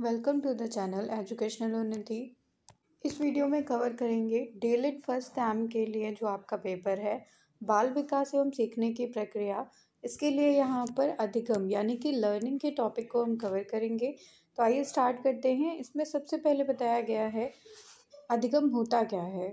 welcome to the channel educational Unnati इस video में cover करेंगे डेलिट फर्स्ट टैम के लिए जो आपका पेपर है बाल विकास एवं सीखने की प्रक्रिया इसके लिए यहाँ पर अधिगम यानी कि लर्निंग के टॉपिक को हम कवर करेंगे तो आइए स्टार्ट करते हैं इसमें सबसे पहले बताया गया है अधिगम होता क्या है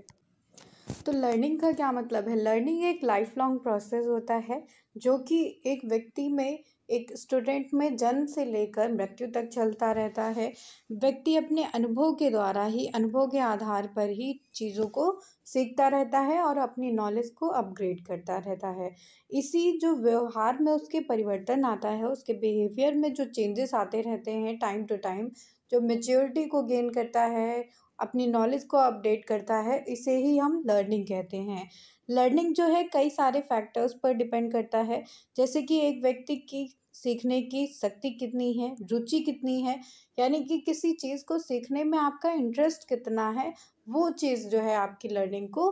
तो लर्निंग का क्या मतलब है लर्निंग एक लाइफ लॉन्ग प्रोसेस होता है जो कि एक व्यक्ति में एक स्टूडेंट में जन्म से लेकर मृत्यु तक चलता रहता है व्यक्ति अपने अनुभव के द्वारा ही अनुभव के आधार पर ही चीज़ों को सीखता रहता है और अपनी नॉलेज को अपग्रेड करता रहता है इसी जो व्यवहार में उसके परिवर्तन आता है उसके बिहेवियर में जो चेंजेस आते रहते हैं टाइम टू टाइम जो मेच्योरिटी को गेन करता है अपनी नॉलेज को अपडेट करता है इसे ही हम लर्निंग कहते हैं लर्निंग जो है कई सारे फैक्टर्स पर डिपेंड करता है जैसे कि एक व्यक्ति की सीखने की शक्ति कितनी है रुचि कितनी है यानी कि किसी चीज़ को सीखने में आपका इंटरेस्ट कितना है वो चीज़ जो है आपकी लर्निंग को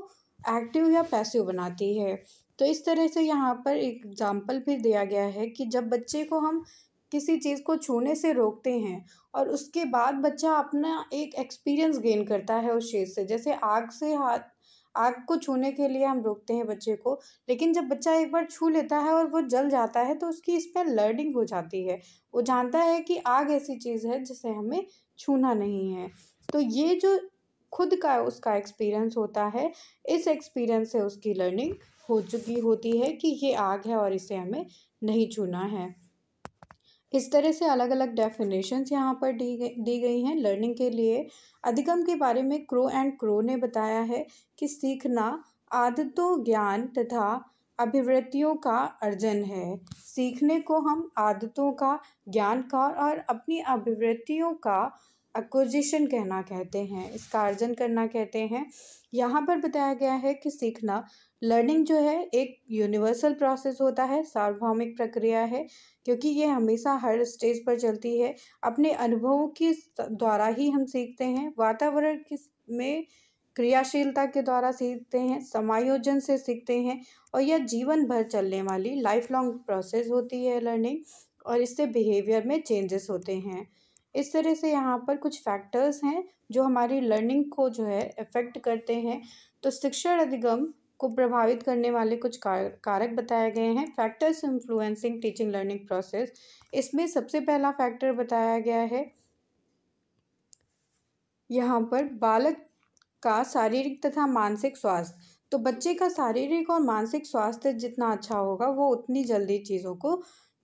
एक्टिव या पैसिव बनाती है तो इस तरह से यहाँ पर एक एग्जाम्पल भी दिया गया है कि जब बच्चे को हम किसी चीज़ को छूने से रोकते हैं और उसके बाद बच्चा अपना एक एक्सपीरियंस गेन करता है उस चीज़ से जैसे आग से हाथ आग को छूने के लिए हम रोकते हैं बच्चे को लेकिन जब बच्चा एक बार छू लेता है और वो जल जाता है तो उसकी इस पर लर्निंग हो जाती है वो जानता है कि आग ऐसी चीज़ है जिसे हमें छूना नहीं है तो ये जो खुद का उसका एक्सपीरियंस होता है इस एक्सपीरियंस से उसकी लर्निंग हो चुकी होती है कि ये आग है और इसे हमें नहीं छूना है इस तरह से अलग अलग डेफिनेशंस यहाँ पर दी गई दी गई हैं लर्निंग के लिए अधिगम के बारे में क्रो एंड क्रो ने बताया है कि सीखना आदतों ज्ञान तथा अभिवृत्तियों का अर्जन है सीखने को हम आदतों का ज्ञान का और अपनी अभिवृत्तियों का एक्विजिशन कहना कहते हैं इसका अर्जन करना कहते हैं यहाँ पर बताया गया है कि सीखना लर्निंग जो है एक यूनिवर्सल प्रोसेस होता है सार्वभौमिक प्रक्रिया है क्योंकि ये हमेशा हर स्टेज पर चलती है अपने अनुभवों के द्वारा ही हम सीखते हैं वातावरण के में क्रियाशीलता के द्वारा सीखते हैं समायोजन से सीखते हैं और यह जीवन भर चलने वाली लाइफ लॉन्ग प्रोसेस होती है लर्निंग और इससे बिहेवियर में चेंजेस होते हैं इस तरह से यहाँ पर कुछ फैक्टर्स हैं जो हमारी लर्निंग को जो है इफेक्ट करते हैं तो शिक्षण अधिगम को प्रभावित करने वाले कुछ कारक बताए गए हैं factors influencing teaching learning process इसमें सबसे पहला फैक्टर बताया गया है यहाँ पर बालक का शारीरिक तथा मानसिक स्वास्थ्य तो बच्चे का शारीरिक और मानसिक स्वास्थ्य जितना अच्छा होगा वो उतनी जल्दी चीज़ों को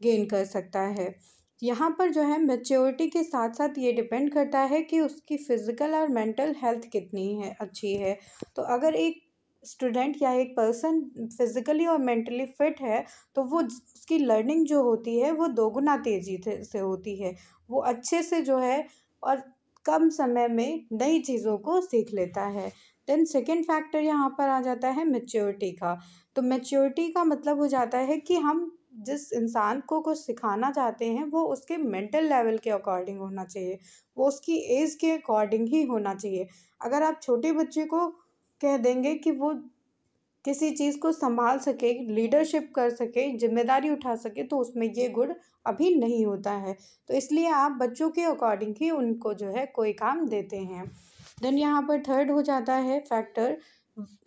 गेन कर सकता है यहाँ पर जो है मेच्योरिटी के साथ साथ ये डिपेंड करता है कि उसकी फ़िज़िकल और मेंटल हेल्थ कितनी है अच्छी है तो अगर एक स्टूडेंट या एक पर्सन फिज़िकली और मेंटली फिट है तो वो उसकी लर्निंग जो होती है वो दोगुना तेज़ी से होती है वो अच्छे से जो है और कम समय में नई चीज़ों को सीख लेता है देन सेकेंड फैक्टर यहाँ पर आ जाता है मेच्योरिटी का तो मेच्योरिटी का मतलब हो जाता है कि हम जिस इंसान को कुछ सिखाना चाहते हैं वो उसके मेंटल लेवल के अकॉर्डिंग होना चाहिए वो उसकी एज के अकॉर्डिंग ही होना चाहिए अगर आप छोटे बच्चे को कह देंगे कि वो किसी चीज़ को संभाल सके लीडरशिप कर सके जिम्मेदारी उठा सके तो उसमें ये गुण अभी नहीं होता है तो इसलिए आप बच्चों के अकॉर्डिंग ही उनको जो है कोई काम देते हैं देन यहाँ पर थर्ड हो जाता है फैक्टर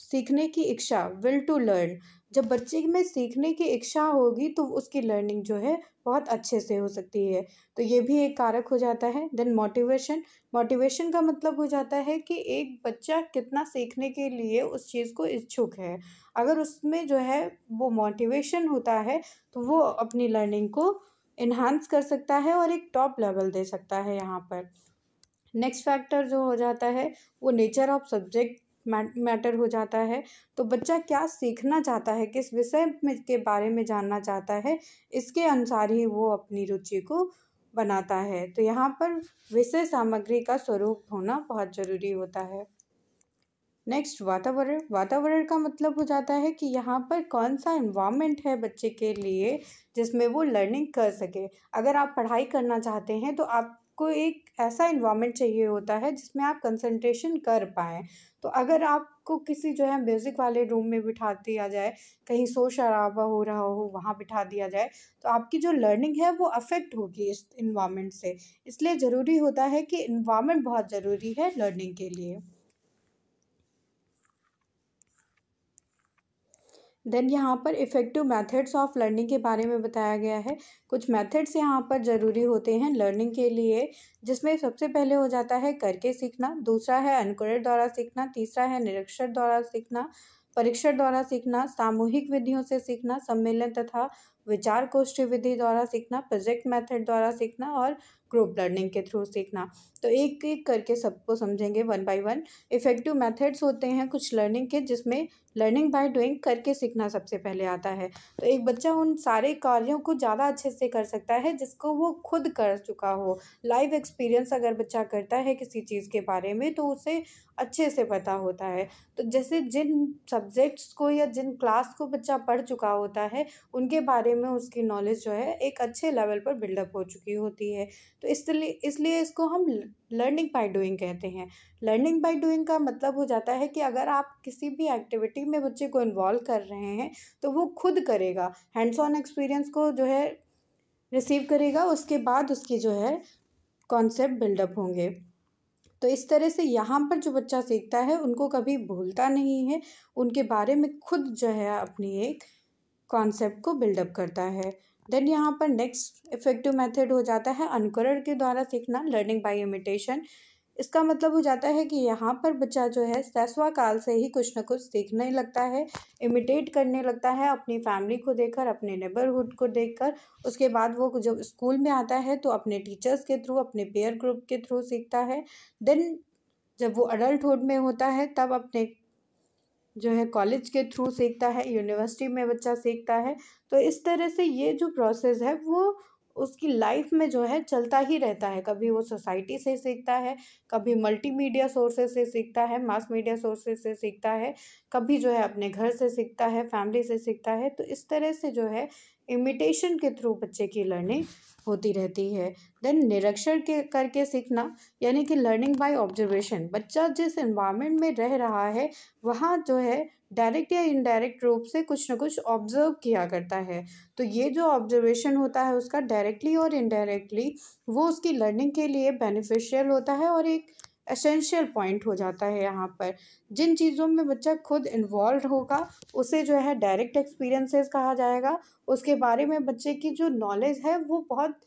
सीखने की इच्छा विल टू लर्न जब बच्चे में सीखने की इच्छा होगी तो उसकी लर्निंग जो है बहुत अच्छे से हो सकती है तो ये भी एक कारक हो जाता है देन मोटिवेशन मोटिवेशन का मतलब हो जाता है कि एक बच्चा कितना सीखने के लिए उस चीज़ को इच्छुक है अगर उसमें जो है वो मोटिवेशन होता है तो वो अपनी लर्निंग को इन्हांस कर सकता है और एक टॉप लेवल दे सकता है यहाँ पर नेक्स्ट फैक्टर जो हो जाता है वो नेचर ऑफ सब्जेक्ट मैटर हो जाता है तो बच्चा क्या सीखना चाहता है किस विषय में के बारे में जानना चाहता है इसके अनुसार ही वो अपनी रुचि को बनाता है तो यहाँ पर विषय सामग्री का स्वरूप होना बहुत ज़रूरी होता है नेक्स्ट वातावरण वातावरण का मतलब हो जाता है कि यहाँ पर कौन सा इन्वामेंट है बच्चे के लिए जिसमें वो लर्निंग कर सके अगर आप पढ़ाई करना चाहते हैं तो आप आपको एक ऐसा इन्वामेंट चाहिए होता है जिसमें आप कंसंट्रेशन कर पाएँ तो अगर आपको किसी जो है म्यूज़िक वाले रूम में बिठा दिया जाए कहीं शोर शराबा हो रहा हो वहाँ बिठा दिया जाए तो आपकी जो लर्निंग है वो अफेक्ट होगी इस इन्वामेंट से इसलिए ज़रूरी होता है कि इन्वामेंट बहुत ज़रूरी है लर्निंग के लिए देन यहाँ पर इफ़ेक्टिव मेथड्स ऑफ लर्निंग के बारे में बताया गया है कुछ मेथड्स यहाँ पर ज़रूरी होते हैं लर्निंग के लिए जिसमें सबसे पहले हो जाता है करके सीखना दूसरा है अनकुर द्वारा सीखना तीसरा है निरीक्षर द्वारा सीखना परीक्षण द्वारा सीखना सामूहिक विधियों से सीखना सम्मेलन तथा विचार गोष्ठी विधि द्वारा सीखना प्रोजेक्ट मेथड द्वारा सीखना और ग्रुप लर्निंग के थ्रू सीखना तो एक एक करके सबको समझेंगे one by one effective methods होते हैं कुछ लर्निंग के जिसमें लर्निंग बाय डूइंग करके सीखना सबसे पहले आता है तो एक बच्चा उन सारे कार्यों को ज़्यादा अच्छे से कर सकता है जिसको वो खुद कर चुका हो लाइव एक्सपीरियंस अगर बच्चा करता है किसी चीज़ के बारे में तो उसे अच्छे से पता होता है तो जैसे जिन सब्जेक्ट्स को या जिन क्लास को बच्चा पढ़ चुका होता है उनके बारे में उसकी नॉलेज जो है एक अच्छे लेवल पर बिल्डअप हो चुकी होती है तो इसलिए इसलिए इसको हम लर्निंग बाय डूइंग कहते हैं लर्निंग बाय डूइंग का मतलब हो जाता है कि अगर आप किसी भी एक्टिविटी में बच्चे को इन्वॉल्व कर रहे हैं तो वो खुद करेगा हैंड्स ऑन एक्सपीरियंस को जो है रिसीव करेगा उसके बाद उसकी जो है कॉन्सेप्ट बिल्डअप होंगे तो इस तरह से यहाँ पर जो बच्चा सीखता है उनको कभी भूलता नहीं है उनके बारे में खुद जो है अपनी एक कॉन्सेप्ट को बिल्डअप करता है देन यहाँ पर नेक्स्ट इफेक्टिव मेथड हो जाता है अनुकरण के द्वारा सीखना लर्निंग बाय इमिटेशन इसका मतलब हो जाता है कि यहाँ पर बच्चा जो है सैसवा काल से ही कुछ ना कुछ सीखने लगता है इमिटेट करने लगता है अपनी फैमिली को देखकर अपने नेबरहुड को देखकर उसके बाद वो जब स्कूल में आता है तो अपने टीचर्स के थ्रू अपने पेयर ग्रुप के थ्रू सीखता है देन जब वो अडल्टुड में होता है तब अपने जो है कॉलेज के थ्रू सीखता है यूनिवर्सिटी में बच्चा सीखता है तो इस तरह से ये जो प्रोसेस है वो उसकी लाइफ में जो है चलता ही रहता है कभी वो सोसाइटी से सीखता है कभी मल्टीमीडिया सोर्सेज से सीखता है मास मीडिया सोर्सेज से सीखता है कभी जो है अपने घर से सीखता है फैमिली से सीखता है तो इस तरह से जो है इमिटेशन के थ्रू बच्चे की लर्निंग होती रहती है देन निरीक्षण के करके सीखना यानी कि लर्निंग बाय ऑब्जर्वेशन बच्चा जिस इन्वायरमेंट में रह रहा है वहाँ जो है डायरेक्ट या इनडायरेक्ट रूप से कुछ ना कुछ ऑब्जर्व किया करता है तो ये जो ऑब्जर्वेशन होता है उसका डायरेक्टली और इनडायरेक्टली वो उसकी लर्निंग के लिए बेनिफिशियल होता है और एक एसेंशियल पॉइंट हो जाता है यहाँ पर जिन चीज़ों में बच्चा खुद इन्वॉल्व होगा उसे जो है डायरेक्ट एक्सपीरियंसेस कहा जाएगा उसके बारे में बच्चे की जो नॉलेज है वो बहुत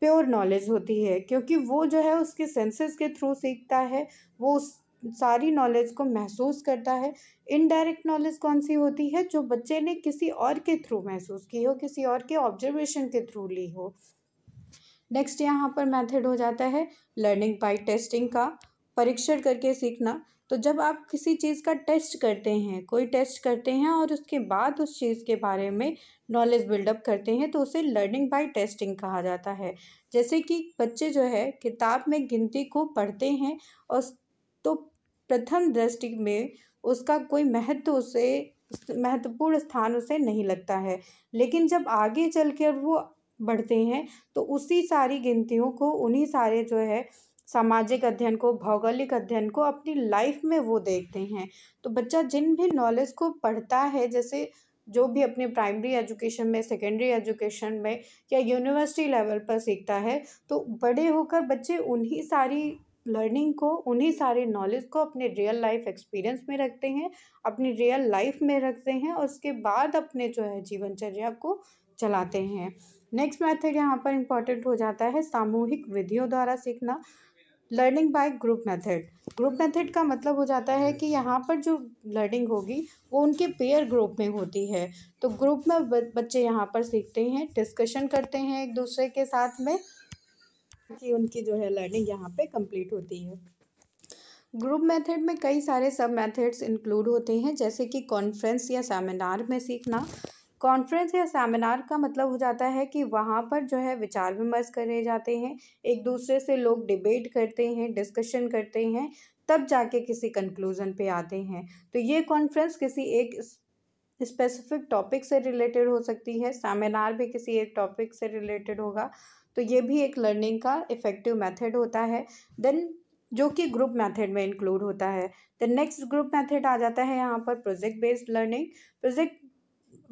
प्योर नॉलेज होती है क्योंकि वो जो है उसके सेंसेस के थ्रू सीखता है वो उस सारी नॉलेज को महसूस करता है इनडायरेक्ट नॉलेज कौन सी होती है जो बच्चे ने किसी और के थ्रू महसूस की हो किसी और के ऑब्जर्वेशन के थ्रू ली हो नेक्स्ट यहाँ पर मेथड हो जाता है लर्निंग बाय टेस्टिंग का परीक्षण करके सीखना तो जब आप किसी चीज़ का टेस्ट करते हैं कोई टेस्ट करते हैं और उसके बाद उस चीज़ के बारे में नॉलेज बिल्डअप करते हैं तो उसे लर्निंग बाय टेस्टिंग कहा जाता है जैसे कि बच्चे जो है किताब में गिनती को पढ़ते हैं और तो प्रथम दृष्टि में उसका कोई महत्व उसे महत्वपूर्ण स्थान उसे नहीं लगता है लेकिन जब आगे चल कर वो बढ़ते हैं तो उसी सारी गिनतियों को उन्हीं सारे जो है सामाजिक अध्ययन को भौगोलिक अध्ययन को अपनी लाइफ में वो देखते हैं तो बच्चा जिन भी नॉलेज को पढ़ता है जैसे जो भी अपने प्राइमरी एजुकेशन में सेकेंडरी एजुकेशन में या यूनिवर्सिटी लेवल पर सीखता है तो बड़े होकर बच्चे उन्हीं सारी लर्निंग को उन्हीं सारे नॉलेज को अपने रियल लाइफ एक्सपीरियंस में रखते हैं अपनी रियल लाइफ में रखते हैं और उसके बाद अपने जो है जीवनचर्या को चलाते हैं नेक्स्ट मैथड यहाँ पर इम्पॉर्टेंट हो जाता है सामूहिक विधियों द्वारा सीखना learning by group method group method का मतलब हो जाता है कि यहाँ पर जो लर्निंग होगी वो उनके पेयर ग्रुप में होती है तो ग्रुप में बच्चे यहाँ पर सीखते हैं डिस्कशन करते हैं एक दूसरे के साथ में कि उनकी जो है लर्निंग यहाँ पे कंप्लीट होती है ग्रुप मेथड में कई सारे सब मेथड्स इंक्लूड होते हैं जैसे कि कॉन्फ्रेंस या सेमिनार में सीखना कॉन्फ्रेंस या सेमिनार का मतलब हो जाता है कि वहाँ पर जो है विचार विमर्श करे जाते हैं एक दूसरे से लोग डिबेट करते हैं डिस्कशन करते हैं तब जाके किसी कंक्लूज़न पे आते हैं तो ये कॉन्फ्रेंस किसी एक स्पेसिफिक टॉपिक से रिलेटेड हो सकती है सेमिनार भी किसी एक टॉपिक से रिलेटेड होगा तो ये भी एक लर्निंग का इफ़ेक्टिव मेथड होता है देन जो कि ग्रुप मेथड में इंक्लूड होता है द नेक्स्ट ग्रुप मेथड आ जाता है यहाँ पर प्रोजेक्ट बेस्ड लर्निंग प्रोजेक्ट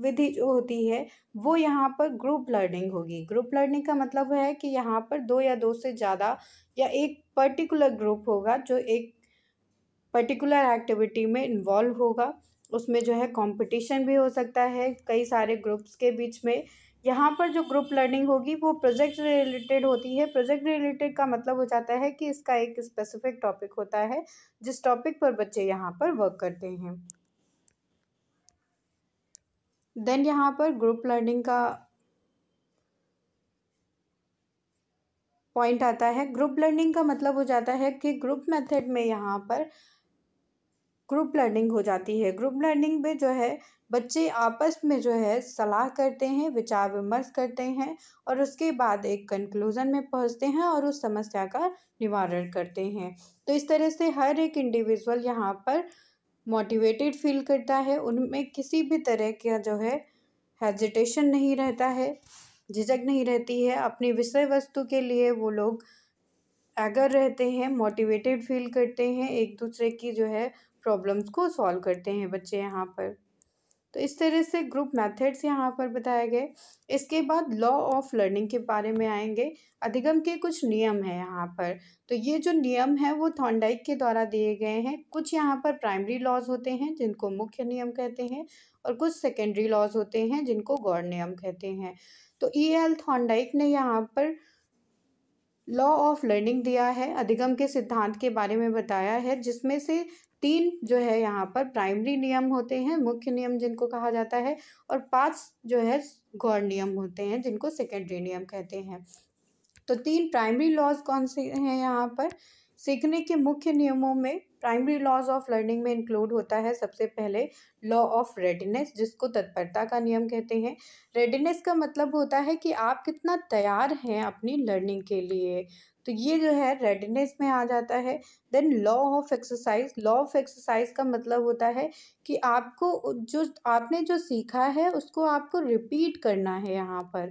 विधि जो होती है वो यहाँ पर ग्रुप लर्निंग होगी ग्रुप लर्निंग का मतलब है कि यहाँ पर दो या दो से ज़्यादा या एक पर्टिकुलर ग्रुप होगा जो एक पर्टिकुलर एक्टिविटी में इन्वॉल्व होगा उसमें जो है कंपटीशन भी हो सकता है कई सारे ग्रुप्स के बीच में यहाँ पर जो ग्रुप लर्निंग होगी वो प्रोजेक्ट रिलेटेड होती है प्रोजेक्ट रिलेटेड का मतलब हो जाता है कि इसका एक स्पेसिफिक टॉपिक होता है जिस टॉपिक पर बच्चे यहाँ पर वर्क करते हैं देन यहाँ पर ग्रुप लर्निंग का पॉइंट आता है ग्रुप लर्निंग का मतलब हो जाता है कि ग्रुप मेथड में यहाँ पर ग्रुप लर्निंग हो जाती है ग्रुप लर्निंग में जो है बच्चे आपस में जो है सलाह करते हैं विचार विमर्श करते हैं और उसके बाद एक कंक्लूज़न में पहुंचते हैं और उस समस्या का निवारण करते हैं तो इस तरह से हर एक इंडिविजुअल यहाँ पर मोटिवेटेड फील करता है उनमें किसी भी तरह का जो है हेजिटेशन नहीं रहता है झिझक नहीं रहती है अपनी विषय वस्तु के लिए वो लोग एगर रहते हैं मोटिवेटेड फील करते हैं एक दूसरे की जो है प्रॉब्लम्स को सॉल्व करते हैं बच्चे यहाँ पर तो इस तरह से ग्रुप मेथड्स यहाँ पर बताए गए इसके बाद लॉ ऑफ लर्निंग के बारे में आएंगे अधिगम के कुछ नियम हैं यहाँ पर तो ये जो नियम है वो थॉन्डाइक के द्वारा दिए गए हैं कुछ यहाँ पर प्राइमरी लॉज होते हैं जिनको मुख्य नियम कहते हैं और कुछ सेकेंडरी लॉज होते हैं जिनको गौड़ नियम कहते हैं तो ई e एल थॉन्डाइक ने यहाँ पर लॉ ऑफ लर्निंग दिया है अधिगम के सिद्धांत के बारे में बताया है जिसमें से तीन जो है यहाँ पर प्राइमरी नियम होते हैं मुख्य नियम जिनको कहा जाता है और पांच जो है गौर नियम होते हैं जिनको सेकेंडरी नियम कहते हैं तो तीन प्राइमरी लॉज कौन से हैं यहाँ पर सीखने के मुख्य नियमों में प्राइमरी लॉज ऑफ लर्निंग में इंक्लूड होता है सबसे पहले लॉ ऑफ रेडीनेस जिसको तत्परता का नियम कहते हैं रेडीनेस का मतलब होता है कि आप कितना तैयार हैं अपनी लर्निंग के लिए तो ये जो है रेडीनेस में आ जाता है then law of exercise law of exercise का मतलब होता है कि आपको जो आपने जो सीखा है उसको आपको रिपीट करना है यहाँ पर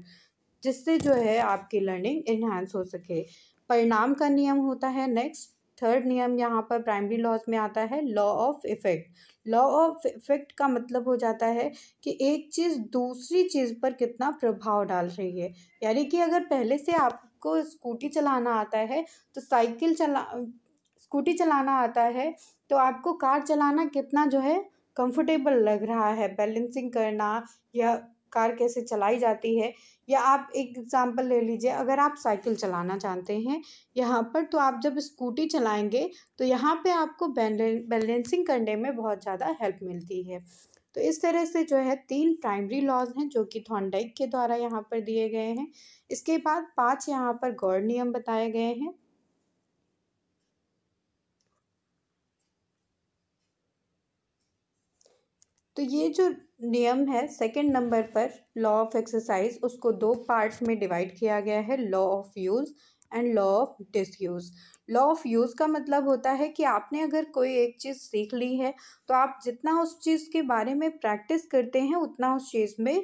जिससे जो है आपकी लर्निंग इन्हांस हो सके परिणाम का नियम होता है नेक्स्ट थर्ड नियम यहाँ पर प्राइमरी लॉज में आता है law of effect law of effect का मतलब हो जाता है कि एक चीज़ दूसरी चीज़ पर कितना प्रभाव डाल रही है यानी कि अगर पहले से आपको स्कूटी चलाना आता है तो साइकिल चला स्कूटी चलाना आता है तो आपको कार चलाना कितना जो है कंफर्टेबल लग रहा है बैलेंसिंग करना या कार कैसे चलाई जाती है या आप एक एग्ज़ाम्पल ले लीजिए अगर आप साइकिल चलाना चाहते हैं यहाँ पर तो आप जब स्कूटी चलाएंगे तो यहाँ पे आपको बैलेंसिंग करने में बहुत ज़्यादा हेल्प मिलती है तो इस तरह से जो है तीन प्राइमरी लॉज हैं जो कि थॉन्डाइक के द्वारा यहाँ पर दिए गए हैं इसके बाद पांच यहाँ पर गौर नियम बताए गए हैं तो ये जो नियम है सेकंड नंबर पर लॉ ऑफ एक्सरसाइज उसको दो पार्ट्स में डिवाइड किया गया है law of use and law of disuse law of use का मतलब होता है कि आपने अगर कोई एक चीज़ सीख ली है तो आप जितना उस चीज़ के बारे में प्रैक्टिस करते हैं उतना उस चीज़ में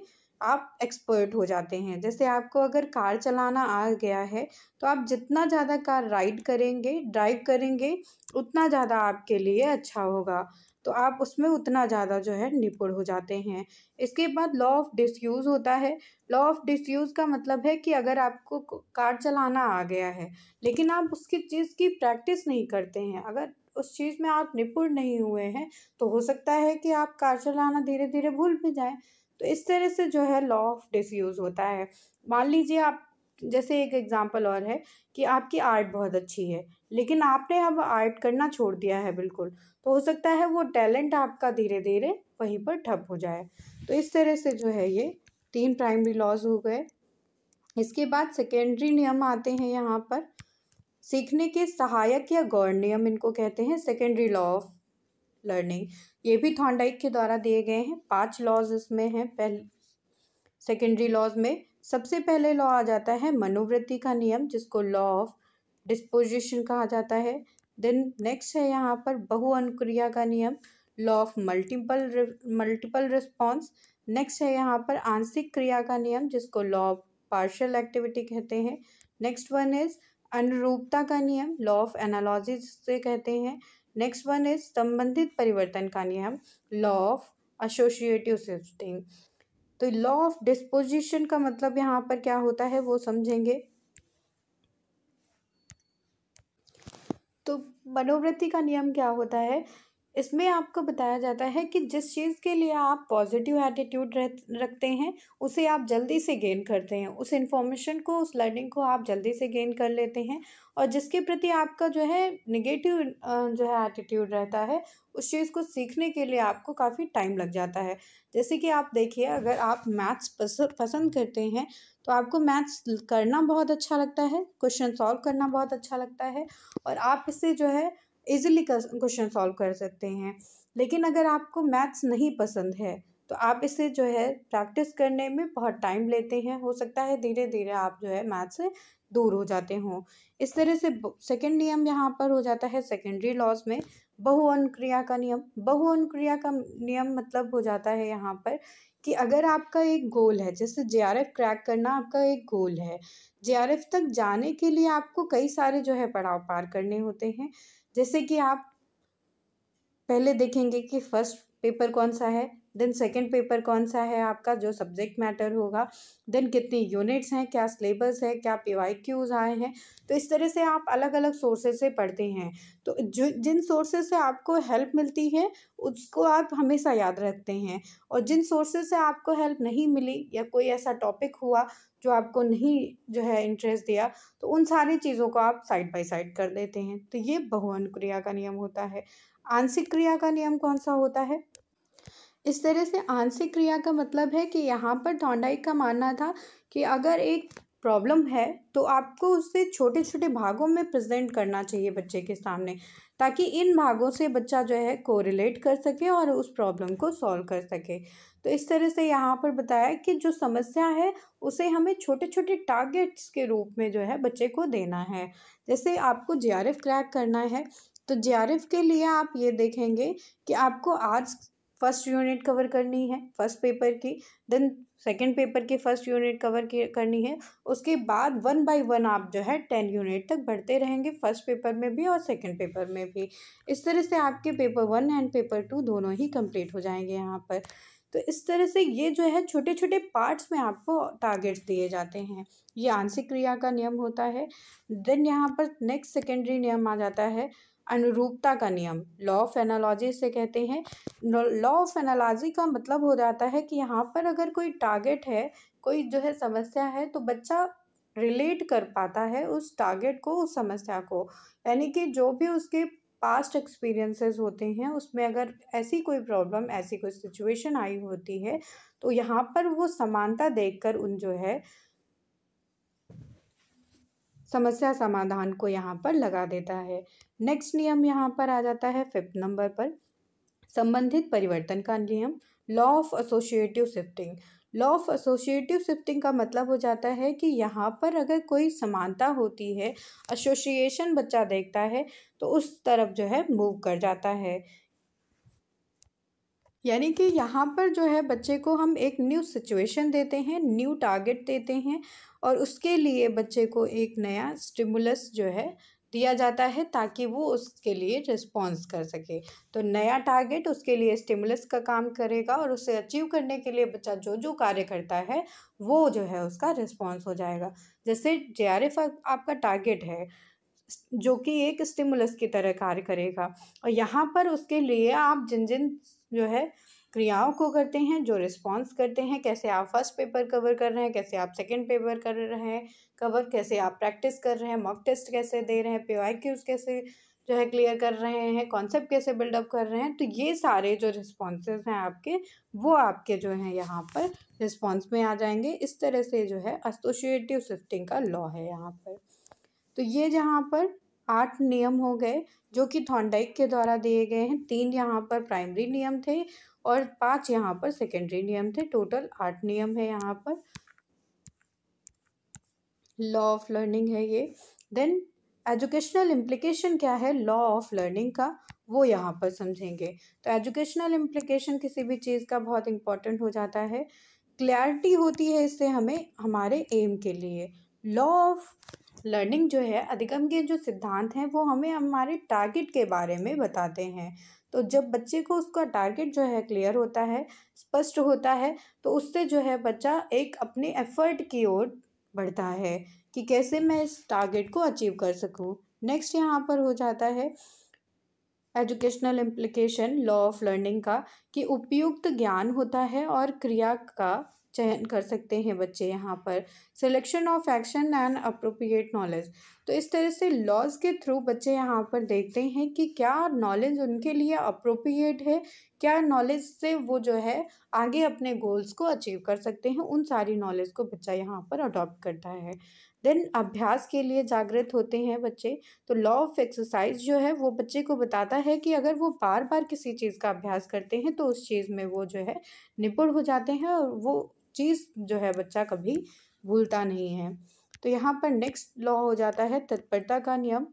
आप एक्सपर्ट हो जाते हैं जैसे आपको अगर कार चलाना आ गया है तो आप जितना ज़्यादा कार राइड करेंगे ड्राइव करेंगे उतना ज़्यादा आपके लिए अच्छा होगा तो आप उसमें उतना ज़्यादा जो है निपुण हो जाते हैं इसके बाद लॉ ऑफ डिसयूज़ होता है लॉ ऑफ डिसयूज़ का मतलब है कि अगर आपको कार चलाना आ गया है लेकिन आप उसकी चीज़ की प्रैक्टिस नहीं करते हैं अगर उस चीज़ में आप निपुण नहीं हुए हैं तो हो सकता है कि आप कार चलाना धीरे धीरे भूल भी जाएँ तो इस तरह से जो है लॉ ऑफ डिसयूज़ होता है मान लीजिए आप जैसे एक एग्ज़ाम्पल और है कि आपकी आर्ट बहुत अच्छी है लेकिन आपने अब आर्ट करना छोड़ दिया है बिल्कुल तो हो सकता है वो टैलेंट आपका धीरे धीरे वहीं पर ठप हो जाए तो इस तरह से जो है ये तीन प्राइमरी लॉज हो गए इसके बाद सेकेंडरी नियम आते हैं यहाँ पर सीखने के सहायक या गौर नियम इनको कहते हैं सेकेंडरी लॉ ऑफ लर्निंग ये भी थॉन्डाइक के द्वारा दिए गए हैं पांच लॉज इसमें हैं पहले सेकेंडरी लॉज में सबसे पहले लॉ आ जाता है मनोवृत्ति का नियम जिसको लॉ ऑफ डिस्पोजिशन कहा जाता है देन नेक्स्ट है यहाँ पर बहु अनुक्रिया का नियम law of multiple multiple response next है यहाँ पर आंशिक क्रिया का नियम जिसको लॉ ऑफ पार्शल एक्टिविटी कहते हैं नेक्स्ट वन इज अनुरूपता का नियम लॉ ऑफ एनालॉजी से कहते हैं नेक्स्ट वन इज संबंधित परिवर्तन का नियम लॉ ऑफ एसोशिएटिव शिफ्टिंग तो लॉ ऑफ डिस्पोजिशन का मतलब यहाँ पर क्या होता है वो समझेंगे तो मनोवृत्ति का नियम क्या होता है इसमें आपको बताया जाता है कि जिस चीज़ के लिए आप पॉजिटिव एटीट्यूड रखते हैं उसे आप जल्दी से गेन करते हैं उस इन्फॉर्मेशन को उस लर्निंग को आप जल्दी से गेन कर लेते हैं और जिसके प्रति आपका जो है निगेटिव जो है एटीट्यूड रहता है उस चीज़ को सीखने के लिए आपको काफ़ी टाइम लग जाता है जैसे कि आप देखिए अगर आप मैथ्स पसंद करते हैं तो आपको मैथ्स करना बहुत अच्छा लगता है क्वेश्चन सॉल्व करना बहुत अच्छा लगता है और आप इसे जो है ईजिली क्वेश्चन सॉल्व कर सकते हैं लेकिन अगर आपको मैथ्स नहीं पसंद है तो आप इसे जो है प्रैक्टिस करने में बहुत टाइम लेते हैं हो सकता है धीरे धीरे आप जो है मैथ से दूर हो जाते हों इस तरह से सेकेंड नियम यहाँ पर हो जाता है सेकेंडरी लॉज में बहुअन क्रिया का नियम बहुअन क्रिया का नियम मतलब हो जाता है यहाँ पर कि अगर आपका एक गोल है जैसे जे क्रैक करना आपका एक गोल है जे तक जाने के लिए आपको कई सारे जो है पड़ाव पार करने होते हैं जैसे कि आप पहले देखेंगे कि फर्स्ट पेपर कौन सा है देन सेकेंड पेपर कौन सा है आपका जो सब्जेक्ट मैटर होगा देन कितनी यूनिट्स हैं क्या सिलेबस है क्या पी वाई क्यूज आए हैं तो इस तरह से आप अलग अलग सोर्सेज से पढ़ते हैं तो जो जिन सोर्सेज से आपको हेल्प मिलती है उसको आप हमेशा याद रखते हैं और जिन सोर्सेज से आपको हेल्प नहीं मिली या कोई ऐसा टॉपिक हुआ जो आपको नहीं जो है इंटरेस्ट दिया तो उन सारी चीज़ों को आप साइड बाय साइड कर देते हैं तो ये बहुअन क्रिया का नियम होता है आंशिक क्रिया का नियम कौन सा होता है इस तरह से आंशिक क्रिया का मतलब है कि यहाँ पर थॉन्डाइक का मानना था कि अगर एक प्रॉब्लम है तो आपको उसे छोटे छोटे भागों में प्रेजेंट करना चाहिए बच्चे के सामने ताकि इन भागों से बच्चा जो है कोरिलेट कर सके और उस प्रॉब्लम को सॉल्व कर सके तो इस तरह से यहाँ पर बताया कि जो समस्या है उसे हमें छोटे छोटे टारगेट्स के रूप में जो है बच्चे को देना है जैसे आपको जे क्रैक करना है तो जे के लिए आप ये देखेंगे कि आपको आज फर्स्ट यूनिट कवर करनी है फर्स्ट पेपर की देन सेकेंड पेपर की फर्स्ट यूनिट कवर करनी है उसके बाद वन बाय वन आप जो है टेन यूनिट तक बढ़ते रहेंगे फर्स्ट पेपर में भी और सेकेंड पेपर में भी इस तरह से आपके paper one and paper two दोनों ही कंप्लीट हो जाएंगे यहाँ पर तो इस तरह से ये जो है छोटे छोटे पार्ट्स में आपको टारगेट्स दिए जाते हैं ये आंशिक क्रिया का नियम होता है देन यहाँ पर नेक्स्ट सेकेंडरी नियम आ जाता है अनुरूपता का नियम लॉ ऑफ एनालॉजी से कहते हैं लॉ ऑफ एनालॉजी का मतलब हो जाता है कि यहाँ पर अगर कोई टारगेट है कोई जो है समस्या है तो बच्चा रिलेट कर पाता है उस टारगेट को उस समस्या को यानी कि जो भी उसके पास्ट एक्सपीरियंसेस होते हैं उसमें अगर ऐसी कोई प्रॉब्लम ऐसी कोई सिचुएशन आई होती है तो यहाँ पर वो समानता देखकर उन जो है समस्या समाधान को यहाँ पर लगा देता है नेक्स्ट नियम यहाँ पर आ जाता है फिफ्थ नंबर पर संबंधित परिवर्तन का नियम law of associative shifting law of associative shifting का मतलब हो जाता है कि यहाँ पर अगर कोई समानता होती है एसोसिएशन बच्चा देखता है तो उस तरफ जो है मूव कर जाता है यानी कि यहाँ पर जो है बच्चे को हम एक न्यू सिचुएशन देते हैं न्यू टारगेट देते हैं और उसके लिए बच्चे को एक नया स्टिमुलस जो है दिया जाता है ताकि वो उसके लिए रिस्पॉन्स कर सके तो नया टारगेट उसके लिए स्टिमुलस का काम करेगा और उसे अचीव करने के लिए बच्चा जो जो कार्य करता है वो जो है उसका रिस्पॉन्स हो जाएगा जैसे जे आर एफ आपका टारगेट है जो कि एक स्टिमुलस की तरह कार्य करेगा और यहाँ पर उसके लिए आप जिन जिन जो है क्रियाओं को करते हैं जो रिस्पॉन्स करते हैं कैसे आप फर्स्ट पेपर कवर कर रहे हैं कैसे आप सेकेंड पेपर कर रहे हैं कवर कैसे आप प्रैक्टिस कर रहे हैं मॉक टेस्ट कैसे दे रहे हैं पे आई क्यूज कैसे जो है क्लियर कर रहे हैं कॉन्सेप्ट कैसे बिल्डअप कर रहे हैं तो ये सारे जो रिस्पॉन्सेज हैं आपके वो आपके जो हैं यहाँ पर रिस्पॉन्स में आ जाएंगे इस तरह से जो है एसोशिएटिव शिफ्टिंग का लॉ है यहाँ पर तो ये जहाँ पर आठ नियम हो गए जो कि थॉन्डाइक के द्वारा दिए गए हैं तीन यहाँ पर प्राइमरी नियम थे और पांच यहाँ पर सेकेंडरी नियम थे टोटल आठ नियम है यहाँ पर लॉ ऑफ लर्निंग है ये देन एजुकेशनल इम्प्लीकेशन क्या है लॉ ऑफ लर्निंग का वो यहाँ पर समझेंगे तो एजुकेशनल इम्प्लीकेशन किसी भी चीज़ का बहुत इंपॉर्टेंट हो जाता है क्लैरिटी होती है इससे हमें हमारे एम के लिए लॉ ऑफ लर्निंग जो है अधिगम के जो सिद्धांत हैं वो हमें हमारे टारगेट के बारे में बताते हैं तो जब बच्चे को उसका टारगेट जो है क्लियर होता है स्पष्ट होता है तो उससे जो है बच्चा एक अपने एफर्ट की ओर बढ़ता है कि कैसे मैं इस टारगेट को अचीव कर सकूं नेक्स्ट यहाँ पर हो जाता है educational implication law of learning का कि उपयुक्त ज्ञान होता है और क्रिया का चयन कर सकते हैं बच्चे यहाँ पर selection of action and appropriate knowledge तो इस तरह से लॉज के थ्रू बच्चे यहाँ पर देखते हैं कि क्या नॉलेज उनके लिए अप्रोप्रिएट है क्या नॉलेज से वो जो है आगे अपने गोल्स को अचीव कर सकते हैं उन सारी नॉलेज को बच्चा यहाँ पर अडॉप्ट करता है देन अभ्यास के लिए जागृत होते हैं बच्चे तो लॉ ऑफ एक्सरसाइज जो है वो बच्चे को बताता है कि अगर वो बार बार किसी चीज़ का अभ्यास करते हैं तो उस चीज़ में वो जो है निपुण हो जाते हैं और वो चीज़ जो है बच्चा कभी भूलता नहीं है तो यहाँ पर नेक्स्ट लॉ हो जाता है तत्परता का नियम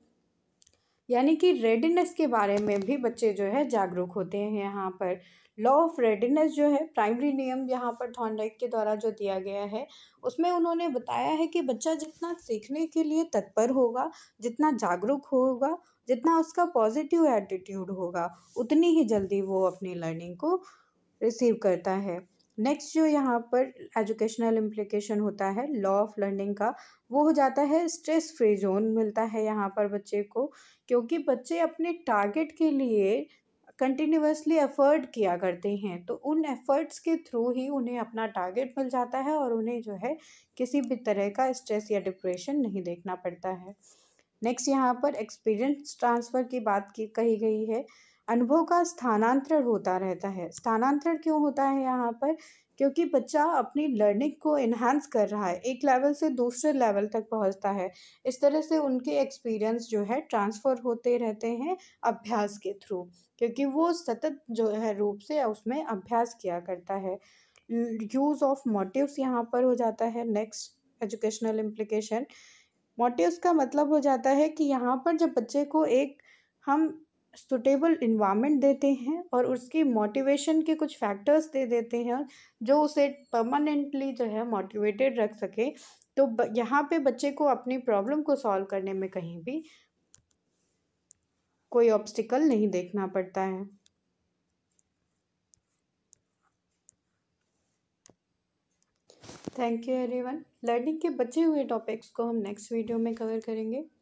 यानी कि रेडीनेस के बारे में भी बच्चे जो है जागरूक होते हैं यहाँ पर लॉ ऑफ रेडीनेस जो है प्राइमरी नियम यहाँ पर थॉर्नडाइक के द्वारा जो दिया गया है उसमें उन्होंने बताया है कि बच्चा जितना सीखने के लिए तत्पर होगा जितना जागरूक होगा जितना उसका पॉजिटिव एटीट्यूड होगा उतनी ही जल्दी वो अपनी लर्निंग को रिसीव करता है नेक्स्ट जो यहाँ पर एजुकेशनल इम्प्लीकेशन होता है लॉ ऑफ लर्निंग का वो हो जाता है स्ट्रेस फ्री जोन मिलता है यहाँ पर बच्चे को क्योंकि बच्चे अपने टारगेट के लिए कंटिन्यूसली एफर्ट किया करते हैं तो उन एफर्ट्स के थ्रू ही उन्हें अपना टारगेट मिल जाता है और उन्हें जो है किसी भी तरह का स्ट्रेस या डिप्रेशन नहीं देखना पड़ता है नेक्स्ट यहाँ पर एक्सपीरियंस ट्रांसफ़र की बात की कही गई है अनुभव का स्थानांतरण होता रहता है स्थानांतरण क्यों होता है यहाँ पर क्योंकि बच्चा अपनी लर्निंग को इन्हांस कर रहा है एक लेवल से दूसरे लेवल तक पहुँचता है इस तरह से उनके एक्सपीरियंस जो है ट्रांसफ़र होते रहते हैं अभ्यास के थ्रू क्योंकि वो सतत जो है रूप से उसमें अभ्यास किया करता है यूज़ ऑफ मोटिव्स यहाँ पर हो जाता है नेक्स्ट एजुकेशनल इम्प्लीकेशन मोटिवस का मतलब हो जाता है कि यहाँ पर जब बच्चे को एक हम सुटेबल इन्वामेंट देते हैं और उसकी मोटिवेशन के कुछ फैक्टर्स दे देते हैं जो उसे परमानेंटली जो है मोटिवेटेड रख सके तो यहाँ पे बच्चे को अपनी प्रॉब्लम को सॉल्व करने में कहीं भी कोई ऑब्स्टिकल नहीं देखना पड़ता है थैंक यू एवरीवन लर्निंग के बचे हुए टॉपिक्स को हम नेक्स्ट वीडियो में कवर करेंगे